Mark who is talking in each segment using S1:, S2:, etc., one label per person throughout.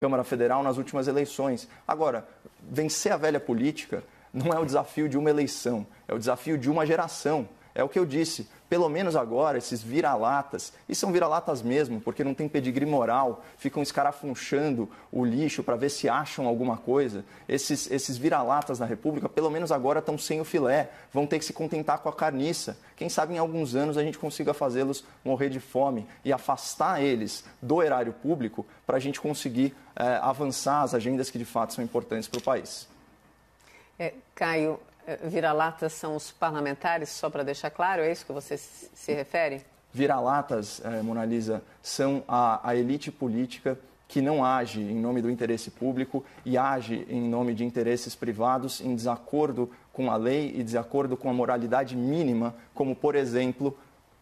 S1: Câmara Federal nas últimas eleições. Agora, vencer a velha política não é o desafio de uma eleição, é o desafio de uma geração. É o que eu disse, pelo menos agora, esses vira-latas, e são vira-latas mesmo, porque não tem pedigree moral, ficam escarafunchando o lixo para ver se acham alguma coisa. Esses, esses vira-latas na República, pelo menos agora, estão sem o filé, vão ter que se contentar com a carniça. Quem sabe em alguns anos a gente consiga fazê-los morrer de fome e afastar eles do erário público para a gente conseguir eh, avançar as agendas que de fato são importantes para o país.
S2: É, Caio, Vira-latas são os parlamentares, só para deixar claro, é isso que você se refere?
S1: Vira-latas, eh, são a, a elite política que não age em nome do interesse público e age em nome de interesses privados em desacordo com a lei e desacordo com a moralidade mínima, como, por exemplo,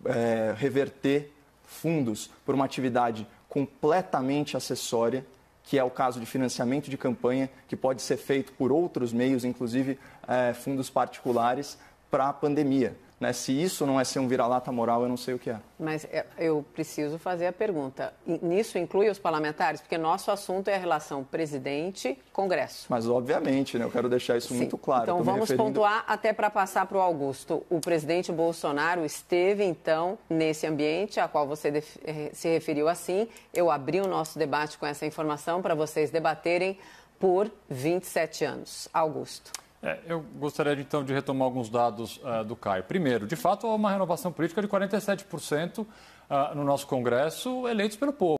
S1: eh, reverter fundos por uma atividade completamente acessória que é o caso de financiamento de campanha, que pode ser feito por outros meios, inclusive eh, fundos particulares, para a pandemia. Né? Se isso não é ser um vira-lata moral, eu não sei o que é.
S2: Mas é, eu preciso fazer a pergunta. Nisso inclui os parlamentares? Porque nosso assunto é a relação presidente-congresso.
S1: Mas, obviamente, né? eu quero deixar isso Sim. muito claro. Então, vamos referindo... pontuar
S2: até para passar para o Augusto. O presidente Bolsonaro esteve, então, nesse ambiente a qual você eh, se referiu assim. Eu abri o nosso debate com essa informação para vocês debaterem por 27 anos. Augusto. É, eu gostaria
S1: então de retomar alguns dados uh, do Caio. Primeiro, de fato, há uma renovação política de 47% uh, é, no nosso Congresso, eleitos pelo povo.